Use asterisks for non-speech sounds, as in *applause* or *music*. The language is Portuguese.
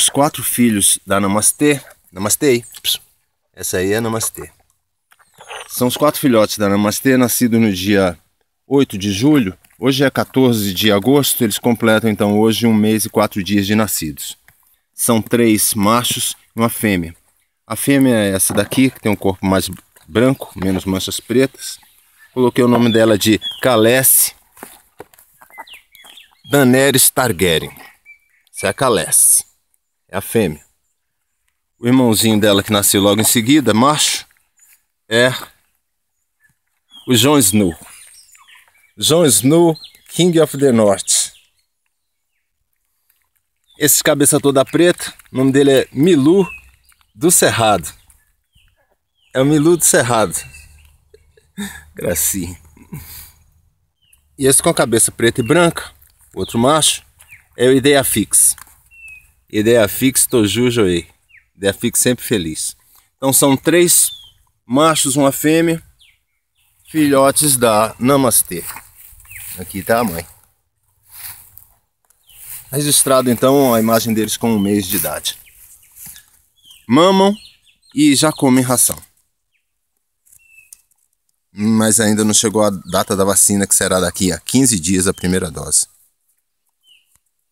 os quatro filhos da Namastê. Namastê. Essa aí é Namastê. São os quatro filhotes da Namastê, nascidos no dia 8 de julho. Hoje é 14 de agosto, eles completam então hoje um mês e quatro dias de nascidos. São três machos e uma fêmea. A fêmea é essa daqui, que tem um corpo mais branco, menos manchas pretas. Coloquei o nome dela de Calesse Daenerys Targaryen. Essa é a Calesse é a fêmea. O irmãozinho dela que nasceu logo em seguida, macho, é o John Snow. John Snow, King of the North. Esse cabeça toda preta, o nome dele é Milu do Cerrado. É o Milu do Cerrado. *laughs* Gracinha. E esse com a cabeça preta e branca, outro macho, é o Ideia Fix. Ideia Fix, Toju Joei. Ideia Fix sempre feliz. Então são três machos, uma fêmea, filhotes da Namastê. Aqui tá a mãe. Registrado então a imagem deles com um mês de idade. Mamam e já comem ração. Mas ainda não chegou a data da vacina, que será daqui a 15 dias a primeira dose.